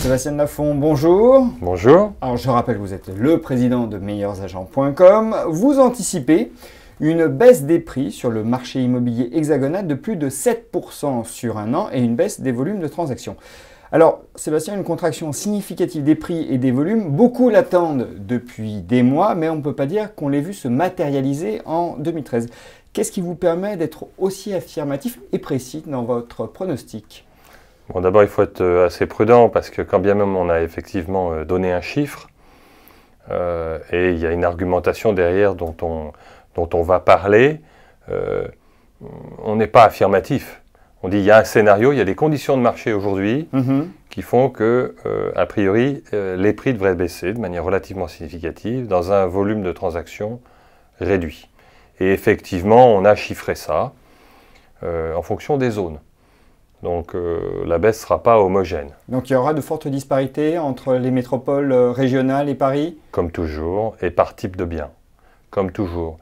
Sébastien Lafont, bonjour. Bonjour. Alors je rappelle vous êtes le président de meilleursagents.com. Vous anticipez une baisse des prix sur le marché immobilier hexagonal de plus de 7% sur un an et une baisse des volumes de transactions. Alors, Sébastien, une contraction significative des prix et des volumes, beaucoup l'attendent depuis des mois, mais on ne peut pas dire qu'on l'ait vu se matérialiser en 2013. Qu'est-ce qui vous permet d'être aussi affirmatif et précis dans votre pronostic Bon, d'abord, il faut être euh, assez prudent parce que quand bien même on a effectivement euh, donné un chiffre, euh, et il y a une argumentation derrière dont on, va parler, on n'est pas affirmatif. On dit il y a un scénario, il y a des conditions de marché aujourd'hui mm-hmm. qui font que, a priori, les prix devraient baisser de manière relativement significative dans un volume de transactions réduit. Et effectivement, on a chiffré ça en fonction des zones. Donc euh, la baisse ne sera pas homogène. Donc il y aura de fortes disparités entre les métropoles euh, régionales et Paris Comme toujours, et par type de bien. Comme toujours.